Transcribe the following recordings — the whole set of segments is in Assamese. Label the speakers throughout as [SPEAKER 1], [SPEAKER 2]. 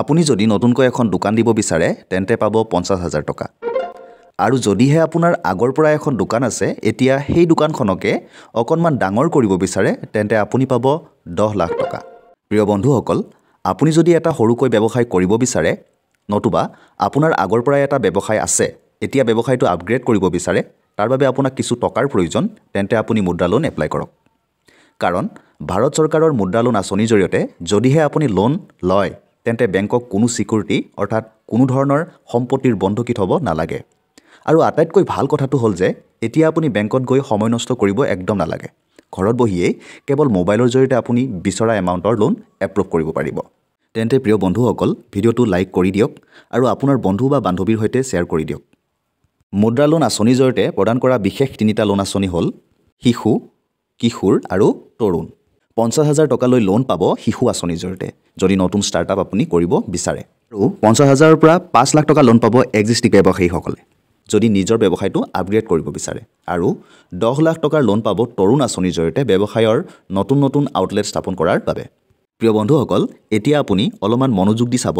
[SPEAKER 1] আপুনি যদি নতুনকৈ এখন দোকান দিব বিচাৰে তেন্তে পাব পঞ্চাছ হাজাৰ টকা আৰু যদিহে আপোনাৰ আগৰ পৰা এখন দোকান আছে এতিয়া সেই দোকানখনকে অকণমান ডাঙৰ কৰিব বিচাৰে তেন্তে আপুনি পাব দহ লাখ টকা প্ৰিয় বন্ধুসকল আপুনি যদি এটা সৰুকৈ ব্যৱসায় কৰিব বিচাৰে নতুবা আপোনাৰ আগৰ পৰাই এটা ব্যৱসায় আছে এতিয়া ব্যৱসায়টো আপগ্ৰেড কৰিব বিচাৰে তাৰ বাবে আপোনাক কিছু টকাৰ প্ৰয়োজন তেন্তে আপুনি মুদ্ৰা লোন এপ্লাই কৰক কাৰণ ভাৰত চৰকাৰৰ মুদ্ৰা লোন আঁচনিৰ জৰিয়তে যদিহে আপুনি লোন লয় তেন্তে বেংকক কোনো ছিকিউৰিটি অৰ্থাৎ কোনো ধৰণৰ সম্পত্তিৰ বন্ধকী থ'ব নালাগে আৰু আটাইতকৈ ভাল কথাটো হ'ল যে এতিয়া আপুনি বেংকত গৈ সময় নষ্ট কৰিব একদম নালাগে ঘৰত বহিয়েই কেৱল মোবাইলৰ জৰিয়তে আপুনি বিচৰা এমাউণ্টৰ লোন এপ্ৰুভ কৰিব পাৰিব তেন্তে প্ৰিয় বন্ধুসকল ভিডিঅ'টো লাইক কৰি দিয়ক আৰু আপোনাৰ বন্ধু বা বান্ধৱীৰ সৈতে শ্বেয়াৰ কৰি দিয়ক মুদ্ৰা লোন আঁচনিৰ জৰিয়তে প্ৰদান কৰা বিশেষ তিনিটা লোন আঁচনি হ'ল শিশু কিশোৰ আৰু তৰুণ পঞ্চাছ হাজাৰ টকালৈ লোন পাব শিশু আঁচনিৰ জৰিয়তে যদি নতুন ষ্টাৰ্টআপ আপুনি কৰিব বিচাৰে আৰু পঞ্চাছ হাজাৰৰ পৰা পাঁচ লাখ টকা লোন পাব এক্সিষ্টিং ব্যৱসায়ীসকলে যদি নিজৰ ব্যৱসায়টো আপগ্ৰেড কৰিব বিচাৰে আৰু দহ লাখ টকাৰ লোন পাব তৰুণ আঁচনিৰ জৰিয়তে ব্যৱসায়ৰ নতুন নতুন আউটলেট স্থাপন কৰাৰ বাবে প্ৰিয় বন্ধুসকল এতিয়া আপুনি অলপমান মনোযোগ দি চাব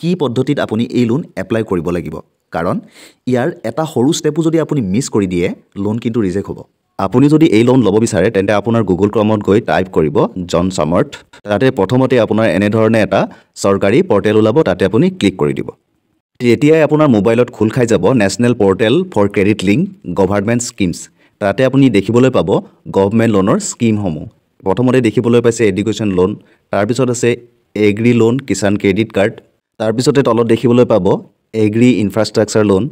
[SPEAKER 1] কি পদ্ধতিত আপুনি এই লোন এপ্লাই কৰিব লাগিব কাৰণ ইয়াৰ এটা সৰু ষ্টেপো যদি আপুনি মিছ কৰি দিয়ে লোন কিন্তু ৰিজেক্ট হ'ব আপুনি যদি এই লোন ল'ব বিচাৰে তেন্তে আপোনাৰ গুগল ক্ৰমত গৈ টাইপ কৰিব জন চামাৰ্থ তাতে প্ৰথমতে আপোনাৰ এনেধৰণে এটা চৰকাৰী পৰ্টেল ওলাব তাতে আপুনি ক্লিক কৰি দিব তেতিয়াই আপোনাৰ মোবাইলত খোল খাই যাব national portal for credit link government schemes তাতে আপুনি দেখিবলৈ পাব গভমেণ্ট লোনৰ স্কিমসমূহ প্ৰথমতে দেখিবলৈ পাইছে এডুকেশ্যন লোন তাৰপিছত আছে agri loan Kisan credit card তাৰপিছতে তলত দেখিবলৈ পাব agri infrastructure loan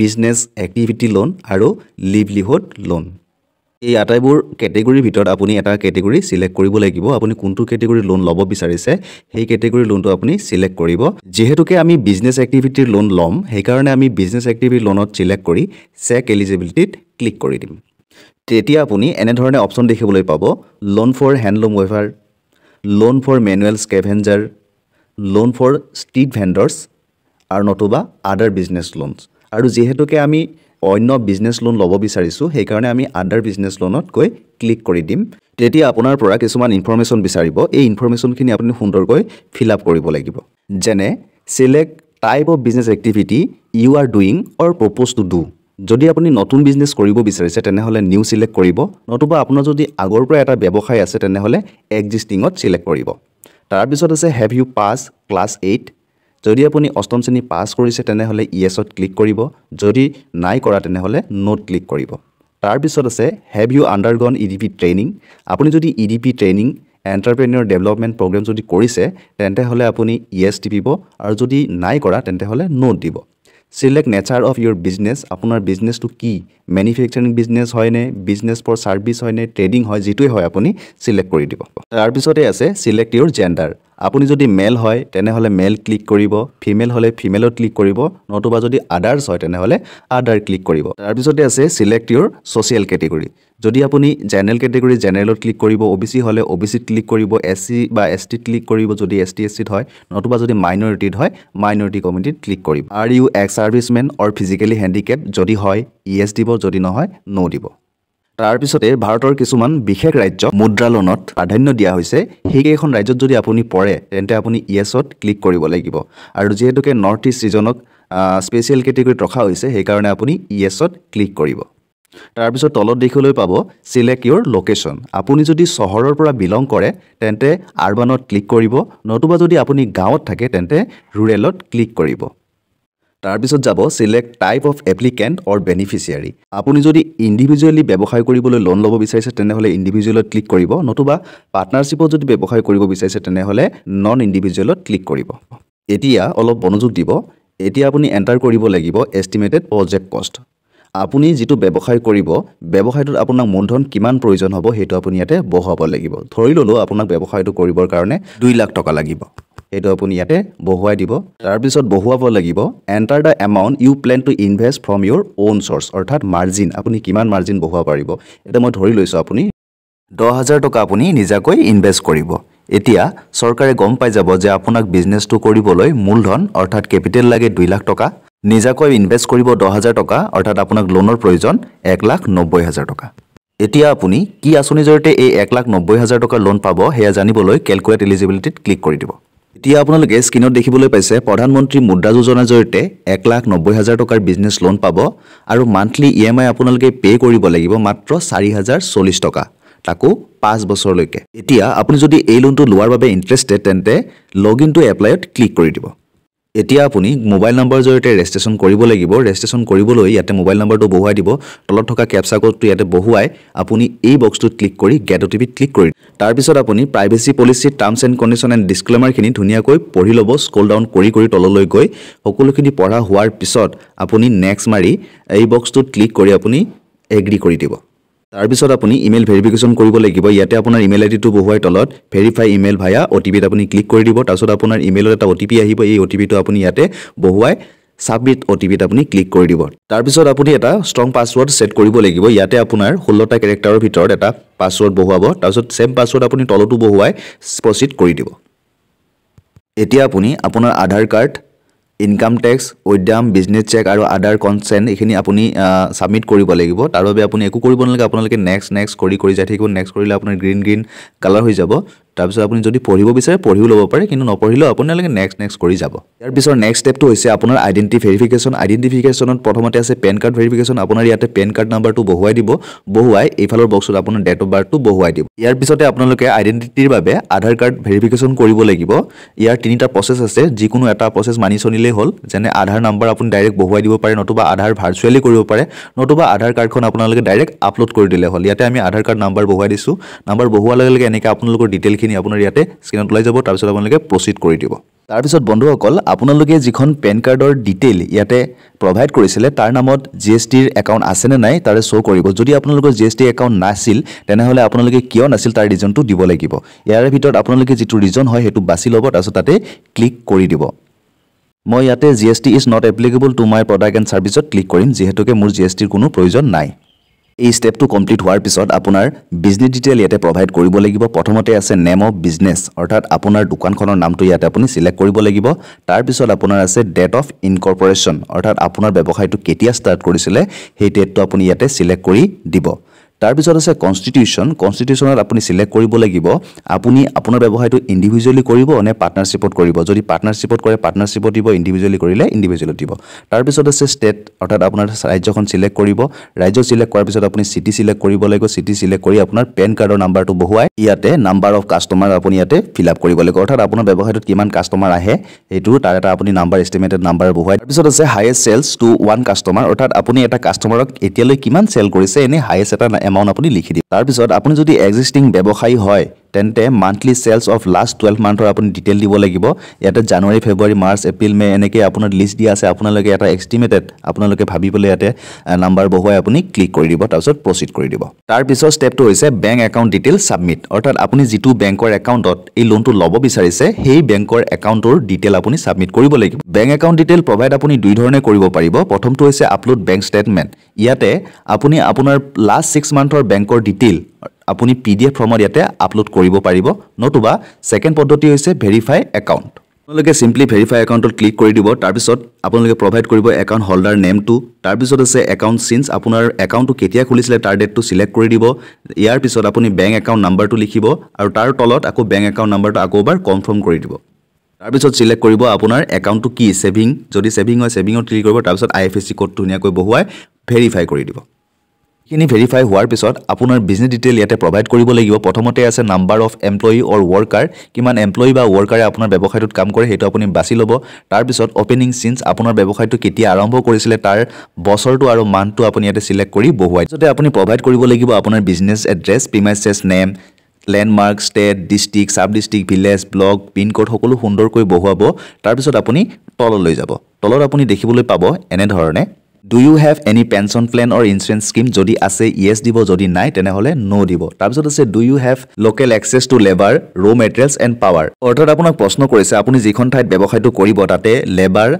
[SPEAKER 1] business activity loan আৰু লিভলিহুড লোন এই আটাইবোৰ কেটেগৰীৰ ভিতৰত আপুনি এটা কেটেগৰী চিলেক্ট কৰিব লাগিব আপুনি কোনটো কেটেগৰী লোন ল'ব বিচাৰিছে সেই কেটেগৰী লোনটো আপুনি চিলেক্ট কৰিব যিহেতুকে আমি বিজনেছ এক্টিভিটিৰ লোন ল'ম সেইকাৰণে আমি বিজনেছ এক্টিভিটি লোনত চিলেক্ট কৰি চেক এলিজিবিলিটিত ক্লিক কৰি দিম তেতিয়া আপুনি এনেধৰণে অপশ্যন দেখিবলৈ পাব loan for handloom weaver loan for manual scavenger loan for street vendors আৰু নতুবা আদাৰ বিজনেছ লোনছ আৰু যিহেতুকে আমি অন্য বিজনেছ লোন ল'ব বিচাৰিছোঁ সেইকাৰণে আমি আদাৰ বিজনেছ লোনত গৈ ক্লিক কৰি দিম তেতিয়া আপোনাৰ পৰা কিছুমান ইনফৰ্মেশ্যন বিচাৰিব এই ইনফৰ্মেশ্যনখিনি আপুনি সুন্দৰকৈ ফিল আপ কৰিব লাগিব যেনে select type of business activity you are doing or propose to do যদি আপুনি নতুন বিজনেছ কৰিব বিচাৰিছে তেনেহ'লে নিউ চিলেক্ট কৰিব নতুবা আপোনাৰ যদি আগৰ পৰা এটা ব্যৱসায় আছে তেনেহ'লে এক্সিষ্টিঙত চিলেক্ট কৰিব তাৰপিছত আছে have you pass class eight যদি আপুনি অষ্টম শ্ৰেণী পাছ কৰিছে তেনেহ'লে ই ইয়েছত ক্লিক কৰিব যদি নাই কৰা তেনেহ'লে নোট ক্লিক কৰিব তাৰপিছত আছে have you undergone E D P training আপুনি যদি E D P training entrepreneur development programme যদি কৰিছে তেন্তেহ'লে আপুনি ই এছ টিপিব আৰু যদি নাই কৰা তেন্তেহ'লে নোট দিব select nature of your business আপোনাৰ বিজনেছটো কি মেনুফেকচাৰিং বিজনেছ হয়নে বিজনেছ ফৰ ছাৰ্ভিচ হয়নে ট্ৰেডিং হয় যিটোৱে হয় আপুনি চিলেক্ট কৰি দিব তাৰপিছতে আছে চিলেক্ট ইয়'ৰ জেণ্ডাৰ আপুনি যদি মেল হয় তেনেহ'লে মেল ক্লিক কৰিব ফিমেল হ'লে ফিমেলত ক্লিক কৰিব নতুবা যদি আদাৰ্ছ হয় তেনেহ'লে আদাৰ ক্লিক কৰিব তাৰপিছতে আছে চিলেক্ট ইয়'ৰ ছ'চিয়েল কেটেগৰী যদি আপুনি জেনেৰেল কেটেগৰী জেনেৰেলত ক্লিক কৰিব অ' বি চি হ'লে অ' বি চিত ক্লিক কৰিব এছ চি বা এছ টিত ক্লিক কৰিব যদি এছ টি এছ চিত হয় নতুবা যদি মাইনৰিটিত হয় মাইনৰিটি কমিটিত ক্লিক কৰিব are you ex servicemen or physically handicap যদি হয় ই e এছ দিব যদি নহয় ন' দিব তাৰপিছতে ভাৰতৰ কিছুমান বিশেষ ৰাজ্য মুদ্ৰা লোনত প্ৰাধান্য দিয়া হৈছে সেইকেইখন ৰাজ্যত যদি আপুনি পৰে তেন্তে আপুনি ইয়েছত ক্লিক কৰিব লাগিব আৰু যিহেতুকে নৰ্থ ইষ্ট ৰিজনক স্পেচিয়েল কেটেগৰীত ৰখা হৈছে সেইকাৰণে আপুনি ইয়েছত ক্লিক কৰিব তাৰপিছত তলত দেখিবলৈ পাব চিলেক্ট ইয়'ৰ লোকেশ্যন আপুনি যদি চহৰৰ পৰা বিলং কৰে তেন্তে আৰবানত ক্লিক কৰিব নতুবা যদি আপুনি গাঁৱত থাকে তেন্তে ৰুৰেলত ক্লিক কৰিব তাৰপিছত যাব select type of applicant or beneficiary আপুনি যদি ইণ্ডিভিজুৱেলি ব্যৱসায় কৰিবলৈ লোন ল'ব বিচাৰিছে তেনেহ'লে ইণ্ডিভিজুৱেলত ক্লিক কৰিব নতুবা পাৰ্টনাৰশ্বিপত যদি ব্যৱসায় কৰিব বিচাৰিছে তেনেহ'লে নন ইণ্ডিভিজুৱেলত ক্লিক কৰিব এতিয়া অলপ মনোযোগ দিব এতিয়া আপুনি এণ্টাৰ কৰিব লাগিব এষ্টিমেটেড প্ৰজেক্ট কষ্ট আপুনি যিটো ব্যৱসায় কৰিব ব্যৱসায়টোত আপোনাক মূলধন কিমান প্ৰয়োজন হ'ব সেইটো আপুনি ইয়াতে বহুৱাব লাগিব ধৰি ল'লেও আপোনাক ব্যৱসায়টো কৰিবৰ কাৰণে দুই লাখ টকা লাগিব এইটো আপুনি ইয়াতে বহুৱাই দিব তাৰপিছত বহুৱাব লাগিব enter the amount you plan to invest from your own source অৰ্থাৎ মাৰ্জিন আপুনি কিমান মাৰ্জিন বহুৱাব পাৰিব এতিয়া মই ধৰি লৈছোঁ আপুনি দহ হাজাৰ টকা আপুনি নিজাকৈ ইনভেষ্ট কৰিব এতিয়া চৰকাৰে গম পাই যাব যে আপোনাক বিজনেছটো কৰিবলৈ মূলধন অৰ্থাৎ কেপিটেল লাগে দুই লাখ টকা নিজাকৈ ইনভেষ্ট কৰিব দহ হাজাৰ টকা অৰ্থাৎ আপোনাক লোনৰ প্ৰয়োজন এক লাখ নব্বৈ হাজাৰ টকা এতিয়া আপুনি কি আঁচনিৰ জৰিয়তে এই এক লাখ নব্বৈ হাজাৰ টকাৰ লোন পাব সেয়া জানিবলৈ কেলকুলেট এলিজিবিলিটিত ক্লিক কৰি দিব এতিয়া আপোনালোকে স্ক্ৰীণত দেখিবলৈ পাইছে প্ৰধানমন্ত্ৰী মুদ্ৰা যোজনাৰ জৰিয়তে এক লাখ নব্বৈ হাজাৰ টকাৰ বিজনেছ লোন পাব আৰু মান্থলি ই এম আই আপোনালোকে পে' কৰিব লাগিব মাত্ৰ চাৰি হাজাৰ চল্লিছ টকা তাকো পাঁচ বছৰলৈকে এতিয়া আপুনি যদি এই লোনটো লোৱাৰ বাবে ইণ্টাৰেষ্টেড তেন্তে লগ ইন টু এপ্লাইত ক্লিক কৰি দিব এতিয়া আপুনি মোবাইল নম্বৰৰ জৰিয়তে ৰেজিষ্ট্ৰেশ্যন কৰিব লাগিব ৰেজিষ্ট্ৰেশ্যন কৰিবলৈ ইয়াতে মোবাইল নম্বৰটো বহুৱাই দিব তলত থকা কেপচা কোডটো ইয়াতে বহুৱাই আপুনি এই বক্সটোত ক্লিক কৰি গেট অ' টি পিত ক্লিক কৰি তাৰপিছত আপুনি privacy policy terms and condition and ডিছক্লেমাৰখিনি ধুনীয়াকৈ পঢ়ি ল'ব স্কল ডাউন কৰি কৰি তললৈ গৈ সকলোখিনি পঢ়া হোৱাৰ পিছত আপুনি নেক্সট মাৰি এই বক্সটোত ক্লিক কৰি আপুনি এগ্ৰী কৰি দিব তাৰপিছত আপুনি ইমেইল ভেৰিফিকেশ্যন কৰিব লাগিব ইয়াতে আপোনাৰ ইমেইল আইডিটো বহুৱাই তলত verify email via O' T পিত আপুনি ক্লিক কৰি দিব তাৰপিছত আপোনাৰ ইমেইলত এটা অ' টি পি আহিব এই অ' টি পিটো আপুনি ইয়াতে বহুৱাই ছাবমিট অ' টি পিত আপুনি ক্লিক কৰি দিব তাৰপিছত আপুনি এটা ষ্ট্ৰং পাছৱৰ্ড ছেট কৰিব লাগিব ইয়াতে আপোনাৰ ষোল্লটা কেৰেক্টাৰৰ ভিতৰত এটা পাছৱৰ্ড বহুৱাব তাৰপিছত ছেম পাছৱৰ্ড আপুনি তলতো বহুৱাই প্ৰচিড কৰি দিব এতিয়া আপুনি আপোনাৰ Aadhaar card income tax Udyam business check আৰু আদাৰ কনচেন এইখিনি আপুনি ছাবমিট কৰিব লাগিব তাৰ বাবে আপুনি একো কৰিব নালাগে আপোনালোকে নেক্সট নেক্সট কৰি কৰি যাই থাকিব নেক্সট কৰিলে আপোনাৰ গ্ৰীণ গ্ৰীণ কালাৰ হৈ যাব তাৰপিছত আপুনি যদি পঢ়িব বিচাৰে পঢ়িও ল'ব পাৰে কিন্তু নপঢ়িলেও আপোনালোকে নেক্সট নেক্সট কৰি যাব ইয়াৰ পিছত নেক্সট ষ্টেপটো হৈছে আপোনাৰ আইডেণ্টি ভেৰিফিকেশ্যন আইডেণ্টিফিকেশ্যনত প্ৰথমতে আছে পেন কাৰ্ড ভেৰিফিকেশ্যন আপোনাৰ ইয়াতে পেন কাৰ্ড নাম্বাৰটো বহুৱাই দিব বহুৱাই এইফালৰ বক্সত আপোনাৰ ডেট অফ বাৰ্থটো বহুৱাই দিব ইয়াৰ পিছতে আপোনালোকে আইডেণ্টিটিৰ বাবে আধাৰ কাৰ্ড ভেৰিফিকেশ্যন কৰিব লাগিব ইয়াৰ তিনিটা প্ৰচেছ আছে যিকোনো এটা প্ৰচেছ মানি চলিলেই হ'ল যেনে আধাৰ নাম্বাৰ আপুনি ডাইৰেক্ট বহুৱাই দিব পাৰে নতুবা আধাৰ ভাৰ্চুৱেলি কৰিব পাৰে নতুবা আধাৰ কাৰ্ডখন আপোনালোকে ডাইৰেক্ট আপলোড কৰি দিলে হ'ল ইয়াতে আমি আধাৰ কাৰ্ড নাম্বাৰ বহুৱাই দিছোঁ নাম্বাৰ বহুৱাৰ লগে লগে এনেকৈ আপোনালোকৰ ডিটেইলখিনি যিখিনি আপোনাৰ ইয়াতে স্ক্ৰীণত ওলাই যাব তাৰপিছত আপোনালোকে প্ৰচিড কৰি দিব তাৰপিছত বন্ধুসকল আপোনালোকে যিখন পেন কাৰ্ডৰ ডিটেইল ইয়াতে প্ৰভাইড কৰিছিলে তাৰ নামত জি এছ টিৰ একাউণ্ট আছেনে নাই তাৰে শ্ব' কৰিব যদি আপোনালোকৰ জি এছ টি একাউণ্ট নাছিল তেনেহ'লে আপোনালোকে কিয় নাছিল তাৰ ৰিজনটো দিব লাগিব ইয়াৰে ভিতৰত আপোনালোকে যিটো ৰিজন হয় সেইটো বাছি ল'ব তাৰপিছত তাতে ক্লিক কৰি দিব মই ইয়াতে G S T is not applicable to my product and ছাৰ্ভিচত ক্লিক কৰিম যিহেতুকে মোৰ জি এছ টিৰ কোনো প্ৰয়োজন নাই এই ষ্টেপটো কমপ্লিট হোৱাৰ পিছত আপোনাৰ বিজনেছ ডিটেইল ইয়াতে প্ৰভাইড কৰিব লাগিব প্ৰথমতে আছে নেম অফ বিজনেছ অৰ্থাৎ আপোনাৰ দোকানখনৰ নামটো ইয়াতে আপুনি চিলেক্ট কৰিব লাগিব তাৰপিছত আপোনাৰ আছে ডেট অফ ইনকৰ্পৰেশ্যন অৰ্থাৎ আপোনাৰ ব্যৱসায়টো কেতিয়া ষ্টাৰ্ট কৰিছিলে সেই ডেটটো আপুনি ইয়াতে চিলেক্ট কৰি দিব তাৰপিছত আছে কনষ্টিটিউচন কনষ্টিটিউচনত আপুনি ছিলেক্ট কৰিব লাগিব আপুনি আপোনাৰ ব্যৱসায়টো ইণ্ডিভিজুৱেলি কৰিব নে পাৰ্টনাৰশ্বিপত কৰিব যদি পাৰ্টনাৰশ্বিপত কৰে পাৰ্টনাৰশ্বিপত দিব ইণ্ডিভিজুৱেলি কৰিলে ইণ্ডিভিজুৱেলত দিব তাৰপিছত আছে ষ্টেট অৰ্থাৎ আপোনাৰ ৰাজ্যখন ছিলেক্ট কৰিব ৰাজ্য ছিলেক্ট কৰাৰ পিছত আপুনি চিটি ছিলেক্ট কৰিব লাগিব চিটি ছিলেক্ট কৰি আপোনাৰ পেন কাৰ্ডৰ নাম্বাৰটো বহুৱাই ইয়াতে নাম্বাৰ অফ কাষ্টমাৰ আপুনি ইয়াতে ফিল আপ কৰিব লাগিব অৰ্থাৎ আপোনাৰ ব্যৱসায়টোত কিমান কাষ্টমাৰ আহে সেইটো তাৰ এটা আপুনি নাম্বাৰ এষ্টিমেটেড নাম্বাৰ বহুৱাই তাৰপিছত আছে highest sales to one customer অৰ্থাৎ আপুনি এটা কাষ্টমাৰক এতিয়ালৈ কিমান চেল কৰিছে এনেই হায়েষ্ট এটা এমাউণ্ট আপুনি লিখি দিব তাৰপিছত আপুনি যদি এক্সিষ্টিং ব্যৱসায়ী হয় তেন্তে monthly sales of last twelve মান্থৰ আপুনি ডিটেইল দিব লাগিব ইয়াতে জানুৱাৰী ফেব্ৰুৱাৰী মাৰ্চ এপ্ৰিল মে' এনেকৈ আপোনাৰ লিষ্ট দিয়া আছে আপোনালোকে এটা এষ্টিমেটেড আপোনালোকে ভাবিবলৈ ইয়াতে নাম্বাৰ বহুৱাই আপুনি ক্লিক কৰি দিব তাৰপিছত প্ৰচিড কৰি দিব তাৰপিছত ষ্টেপটো হৈছে বেংক একাউণ্ট ডিটেইল ছাবমিট অৰ্থাৎ আপুনি যিটো বেংকৰ একাউণ্টত এই লোনটো ল'ব বিচাৰিছে সেই বেংকৰ একাউণ্টৰ ডিটেইল আপুনি ছাবমিট কৰিব লাগিব বেংক একাউণ্ট ডিটেইল প্ৰভাইড আপুনি দুই ধৰণে কৰিব পাৰিব প্ৰথমটো হৈছে আপলোড বেংক ষ্টেটমেণ্ট ইয়াতে আপুনি আপোনাৰ লাষ্ট ছিক্স মান্থৰ বেংকৰ ডিটেইল আপুনি পি ডি এফ ফৰ্মত ইয়াতে আপলোড কৰিব পাৰিব নতুবা ছেকেণ্ড পদ্ধতি হৈছে ভেৰিফাই একাউণ্ট আপোনালোকে চিম্পলি ভেৰিফাই একাউণ্টত ক্লিক কৰি দিব তাৰপিছত আপোনালোকে প্ৰভাইড কৰিব একাউণ্ট হোল্ডাৰ নেমটো তাৰপিছত আছে একাউণ্ট চিন্স আপোনাৰ একাউণ্টটো কেতিয়া খুলিছিলে তাৰ ডেটটো ছিলেক্ট কৰি দিব ইয়াৰ পিছত আপুনি বেংক একাউণ্ট নাম্বাৰটো লিখিব আৰু তাৰ তলত আকৌ বেংক একাউণ্ট নাম্বাৰটো আকৌ এবাৰ কনফাৰ্ম কৰি দিব তাৰপিছত ছিলেক্ট কৰিব আপোনাৰ একাউণ্টটো কি ছেভিং যদি ছেভিং হয় ছেভিঙত ক্লিক কৰিব তাৰপিছত আই এফ এছ চি ক'ডটো ধুনীয়াকৈ বহুৱাই ভেৰিফাই কৰি দিব এইখিনি ভেৰিফাই হোৱাৰ পিছত আপোনাৰ বিজনেছ ডিটেইল ইয়াতে প্ৰভাইড কৰিব লাগিব প্ৰথমতে আছে number of employee or worker কিমান এমপ্লয়ী বা ৱৰ্কাৰে আপোনাৰ ব্যৱসায়টোত কাম কৰে সেইটো আপুনি বাছি ল'ব তাৰপিছত অপেনিং চিন্স আপোনাৰ ব্যৱসায়টো কেতিয়া আৰম্ভ কৰিছিলে তাৰ বছৰটো আৰু মান্থটো আপুনি ইয়াতে ছিলেক্ট কৰি বহুৱাই যাতে আপুনি প্ৰভাইড কৰিব লাগিব আপোনাৰ business address premises name landmark state district sub district village block pin code সকলো সুন্দৰকৈ বহুৱাব তাৰপিছত আপুনি তললৈ যাব তলত আপুনি দেখিবলৈ পাব এনেধৰণে do you have any pension plan or insurance scheme যদি আছে ইয়েছ দিব যদি নাই তেনেহ'লে ন' দিব তাৰপিছত আছে do you have local access to labour raw' materials and power অৰ্থাৎ আপোনাক প্ৰশ্ন কৰিছে আপুনি যিখন ঠাইত ব্যৱসায়টো কৰিব তাতে লেবাৰ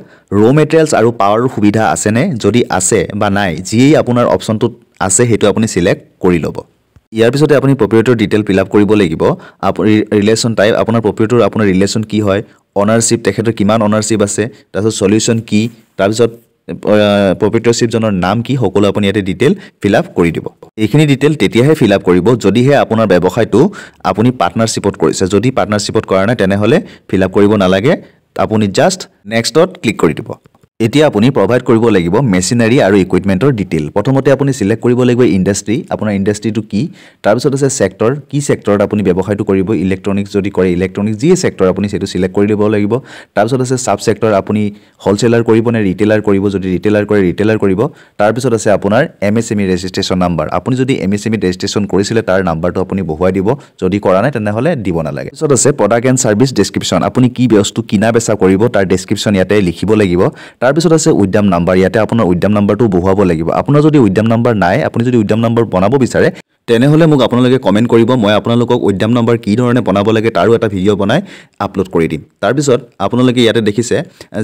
[SPEAKER 1] ৰ' মেটেৰিয়েলছ আৰু পাৱাৰৰ সুবিধা আছেনে যদি আছে বা নাই যিয়েই আপোনাৰ অপশ্যনটোত আছে সেইটো আপুনি চিলেক্ট কৰি ল'ব ইয়াৰ পিছতে আপুনি প্ৰপিয়েটৰ ডিটেইল ফিল আপ কৰিব লাগিব আপুনি ৰিলেশ্যন টাইপ আপোনাৰ প্ৰপিয়েটৰ আপোনাৰ ৰিলেশ্যন কি হয় অনাৰশ্বিপ তেখেতৰ কিমান অনাৰশ্বিপ আছে তাৰপিছত চলিউশ্যন কি তাৰপিছত পবিত্ৰ শিৱজনৰ নাম কি সকলো আপুনি ইয়াতে ডিটেইল ফিল আপ কৰি দিব এইখিনি ডিটেইল তেতিয়াহে ফিল আপ কৰিব যদিহে আপোনাৰ ব্যৱসায়টো আপুনি পাৰ্টনাৰশ্বিপত কৰিছে যদি পাৰ্টনাৰশ্বিপত কৰা নাই তেনেহ'লে ফিল আপ কৰিব নালাগে আপুনি জাষ্ট নেক্সটত ক্লিক কৰি দিব এতিয়া আপুনি প্ৰভাইড কৰিব লাগিব মেচিনাৰী আৰু ইকুইপমেণ্টৰ ডিটেইল প্ৰথমতে আপুনি চিলেক্ট কৰিব লাগিব ইণ্ডাষ্ট্ৰি আপোনাৰ ইণ্ডাষ্ট্ৰীটো কি তাৰপিছত আছে ছেক্টৰ কি ছেক্টৰত আপুনি ব্যৱসায়টো কৰিব ইলেক্ট্ৰনিক্স যদি কৰে ইলেক্ট্ৰনিক্স যিয়ে ছেক্টৰ আপুনি সেইটো চিলেক্ট কৰি ল'ব লাগিব তাৰপিছত আছে ছাব ছেক্টৰ আপুনি হ'লচেলাৰ কৰিব নে ৰিটেইলাৰ কৰিব যদি ৰিটেইলাৰ কৰে ৰিটেইলাৰ কৰিব তাৰপিছত আছে আপোনাৰ M S M E registration number আপুনি যদি M S M E registration কৰিছিলে তাৰ নাম্বাৰটো আপুনি বহুৱাই দিব যদি কৰা নাই তেনেহ'লে দিব নালাগে তাৰপিছত আছে প্ৰডাক্ট এণ্ড ছাৰ্ভিছ ডেছক্ৰিপশ্যন আপুনি কি বস্তু কিনা বেচা কৰিব তাৰ ডেছক্ৰিপশ্যন ইয়াতে লিখিব লাগিব তাৰপিছত আছে উদ্যম নাম্বাৰ ইয়াতে আপোনাৰ উদ্যম নাম্বাৰটো বহুৱাব লাগিব আপোনাৰ যদি উদ্যম নাম্বাৰ নাই আপুনি যদি উদ্যম নাম্বাৰ বনাব বিচাৰে তেনেহ'লে মোক আপোনালোকে কমেণ্ট কৰিব মই আপোনালোকক উদ্যম নম্বৰ কি ধৰণে বনাব লাগে তাৰো এটা ভিডিঅ' বনাই আপলোড কৰি দিম তাৰপিছত আপোনালোকে ইয়াতে দেখিছে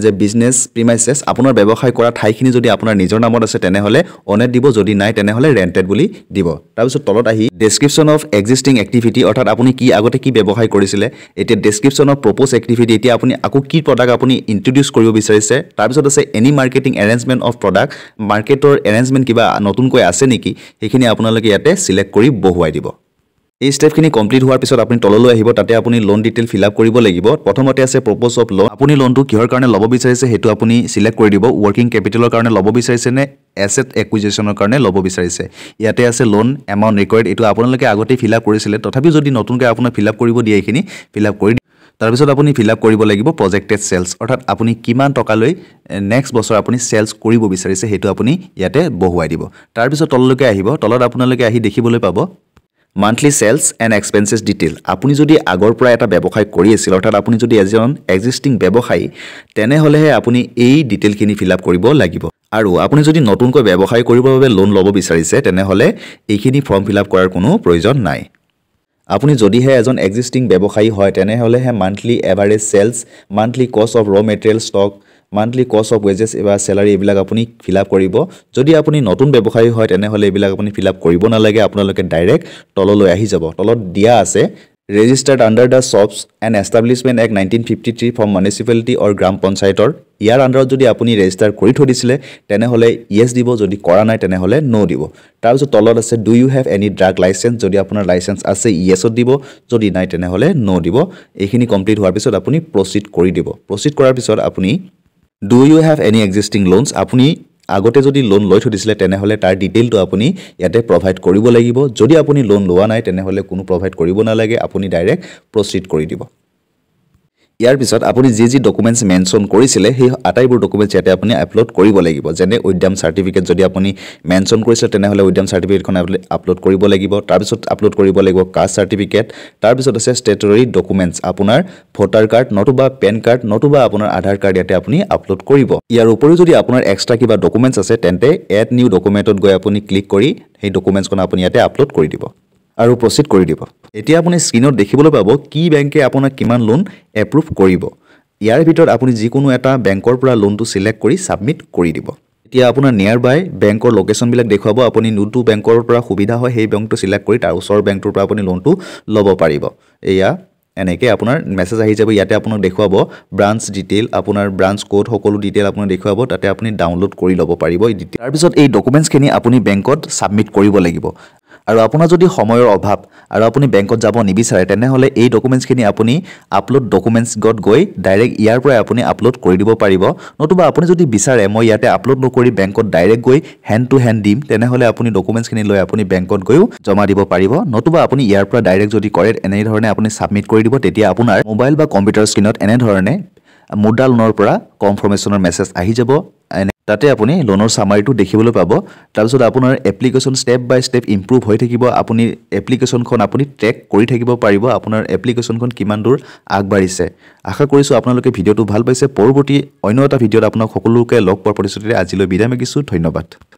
[SPEAKER 1] যে বিজনেছ প্ৰিমাইচেছ আপোনাৰ ব্যৱসায় কৰা ঠাইখিনি যদি আপোনাৰ নিজৰ নামত আছে তেনেহ'লে অনেট দিব যদি নাই তেনেহ'লে ৰেণ্টেড বুলি দিব তাৰপিছত তলত আহি ডেছক্ৰিপশ্যন অফ এক্সিষ্টিং এক্টিভিটি অৰ্থাৎ আপুনি কি আগতে কি ব্যৱসায় কৰিছিলে এতিয়া ডেছক্ৰিপশ্যন অফ প্ৰপ'জ এক্টিভিটি এতিয়া আপুনি আকৌ কি প্ৰডাক্ট আপুনি ইণ্ট্ৰডিউচ কৰিব বিচাৰিছে তাৰপিছত আছে any marketing arrangement of product মাৰ্কেটৰ এৰেঞ্জমেণ্ট কিবা নতুনকৈ আছে নেকি সেইখিনি আপোনালোকে ইয়াতে চিলেক্ট কৰি বহুৱাই দিব এই ষ্টেপখিনি কমপ্লিট হোৱাৰ পিছত আপুনি তললৈ আহিব তাতে আপুনি লোন ডিটেইল ফিল আপ কৰিব লাগিব প্ৰথমতে আছে প্ৰপ'জ অফ লোন আপুনি লোনটো কিহৰ কাৰণে ল'ব বিচাৰিছে সেইটো আপুনি চিলেক্ট কৰি দিব ৱৰ্কিং কেপিটেলৰ কাৰণে ল'ব বিচাৰিছেনে এছেট একুইজিশ্যনৰ কাৰণে ল'ব বিচাৰিছে ইয়াতে আছে লোন এমাউণ্ট ৰেকৰ্ড এইটো আপোনালোকে আগতেই ফিল আপ কৰিছিলে তথাপিও যদি নতুনকৈ আপোনাক ফিল আপ কৰিব দিয়ে এইখিনি ফিল আপ কৰি দিব তাৰপিছত আপুনি ফিল আপ কৰিব লাগিব প্ৰজেক্টেড চেলছ অৰ্থাৎ আপুনি কিমান টকালৈ নেক্সট বছৰ আপুনি চেলছ কৰিব বিচাৰিছে সেইটো আপুনি ইয়াতে বহুৱাই দিব তাৰপিছত তললৈকে আহিব তলত আপোনালোকে আহি দেখিবলৈ পাব monthly sales and expenses detail আপুনি যদি আগৰ পৰা এটা ব্যৱসায় কৰি আছিল অৰ্থাৎ আপুনি যদি এজন এক্সিষ্টিং ব্যৱসায়ী তেনেহ'লেহে আপুনি এই ডিটেইলখিনি ফিল আপ কৰিব লাগিব আৰু আপুনি যদি নতুনকৈ ব্যৱসায় কৰিবৰ বাবে লোন ল'ব বিচাৰিছে তেনেহ'লে এইখিনি ফৰ্ম ফিল আপ কৰাৰ কোনো প্ৰয়োজন নাই আপুনি যদিহে এজন এক্সিষ্টিং ব্যৱসায়ী হয় তেনেহ'লেহে monthly average sales monthly cost of raw' material stock monthly cost of wages বা চেলাৰী এইবিলাক আপুনি ফিল আপ কৰিব যদি আপুনি নতুন ব্যৱসায়ী হয় তেনেহ'লে এইবিলাক আপুনি ফিল আপ কৰিব নালাগে আপোনালোকে ডাইৰেক্ট তললৈ আহি যাব তলত দিয়া আছে registered under the shops and establishment act nineteen fifty three from municipality or গ্ৰাম পঞ্চায়তৰ ইয়াৰ আণ্ডাৰত যদি আপুনি ৰেজিষ্টাৰ কৰি থৈ দিছিলে তেনেহ'লে য়েছ দিব যদি কৰা নাই তেনেহ'লে ন' দিব তাৰপিছত তলত আছে do you have any drug licence যদি আপোনাৰ লাইচেঞ্চ আছে য়েছত দিব যদি নাই তেনেহ'লে ন' দিব এইখিনি কমপ্লিট হোৱাৰ পিছত আপুনি প্ৰচিড কৰি দিব প্ৰচিড কৰাৰ পিছত আপুনি do you have any existing loans আপুনি আগতে যদি লোন লৈ থৈ দিছিলে তেনেহ'লে তাৰ ডিটেইলটো আপুনি ইয়াতে প্ৰভাইড কৰিব লাগিব যদি আপুনি লোন লোৱা নাই তেনেহ'লে কোনো প্ৰভাইড কৰিব নালাগে আপুনি ডাইৰেক্ট প্ৰচিড কৰি দিব ইয়াৰ পিছত আপুনি যি যি ডকুমেণ্টছ মেনশ্যন কৰিছিলে সেই আটাইবোৰ ডকুমেণ্টছ ইয়াতে আপুনি আপলোড কৰিব লাগিব যেনে উদ্যম চাৰ্টিফিকেট যদি আপুনি মেনশ্যন কৰিছিলে তেনেহ'লে উদ্যম চাৰ্টিফিকেটখন আপলোড কৰিব লাগিব তাৰপিছত আপলোড কৰিব লাগিব কাষ্ট চাৰ্টিফিকেট তাৰপিছত আছে ষ্টেটৰী ডকুমেণ্টছ আপোনাৰ ভোটাৰ কাৰ্ড নতুবা পেন কাৰ্ড নতুবা আপোনাৰ আধাৰ কাৰ্ড ইয়াতে আপুনি আপলোড কৰিব ইয়াৰ উপৰিও যদি আপোনাৰ এক্সট্ৰা কিবা ডকুমেণ্টছ আছে তেন্তে এড নিউ ডকুমেণ্টত গৈ আপুনি ক্লিক কৰি সেই ডকুমেণ্টছখন আপুনি ইয়াতে আপলোড কৰি দিব আৰু প্ৰচিড কৰি দিব এতিয়া আপুনি স্ক্ৰীণত দেখিবলৈ পাব কি বেংকে আপোনাক কিমান লোন এপ্ৰুভ কৰিব ইয়াৰ ভিতৰত আপুনি যিকোনো এটা বেংকৰ পৰা লোনটো ছিলেক্ট কৰি ছাবমিট কৰি দিব এতিয়া আপোনাৰ নিয়াৰ বাই বেংকৰ লোকেশ্যনবিলাক দেখুৱাব আপুনি যোনটো বেংকৰ পৰা সুবিধা হয় সেই বেংকটো ছিলেক্ট কৰি তাৰ ওচৰৰ বেংকটোৰ পৰা আপুনি লোনটো ল'ব পাৰিব এয়া এনেকৈ আপোনাৰ মেছেজ আহি যাব ইয়াতে আপোনাক দেখুৱাব ব্ৰাঞ্চ ডিটেইল আপোনাৰ ব্ৰাঞ্চ ক'ড সকলো ডিটেইল আপোনাক দেখুৱাব তাতে আপুনি ডাউনলোড কৰি ল'ব পাৰিব তাৰপিছত এই ডকুমেণ্টছখিনি আপুনি বেংকত ছাবমিট কৰিব লাগিব আৰু আপোনাৰ যদি সময়ৰ অভাৱ আৰু আপুনি বেংকত যাব নিবিচাৰে তেনেহ'লে এই ডকুমেণ্টছখিনি আপুনি আপলোড ডকুমেণ্টছত গৈ ডাইৰেক্ট ইয়াৰ পৰাই আপুনি আপলোড কৰি দিব পাৰিব নতুবা আপুনি যদি বিচাৰে মই ইয়াতে আপলোড নকৰি বেংকত ডাইৰেক্ট গৈ হেণ্ড টু হেণ্ড দিম তেনেহ'লে আপুনি ডকুমেণ্টছখিনি লৈ আপুনি বেংকত গৈও জমা দিব পাৰিব নতুবা আপুনি ইয়াৰ পৰা ডাইৰেক্ট যদি কৰে এনেধৰণে আপুনি ছাবমিট কৰি দিব তেতিয়া আপোনাৰ মোবাইল বা কম্পিউটাৰ স্ক্ৰীণত এনেধৰণে মুদ্ৰা লোনৰ পৰা কনফাৰ্মেশ্যনৰ মেছেজ আহি যাব তাতে আপুনি লোনৰ চামাৰিটো দেখিবলৈ পাব তাৰপিছত আপোনাৰ application step by step improve হৈ থাকিব আপুনি এপ্লিকেশ্যনখন আপুনি ট্ৰেক কৰি থাকিব পাৰিব আপোনাৰ এপ্লিকেশ্যনখন কিমান দূৰ আগবাঢ়িছে আশা কৰিছোঁ আপোনালোকে ভিডিঅ'টো ভাল পাইছে পৰৱৰ্তী অন্য এটা ভিডিঅ'ত আপোনাক সকলোকে লগ পোৱাৰ প্ৰতিশ্ৰুতিৰে আজিলৈ বিদায় মাগিছোঁ ধন্যবাদ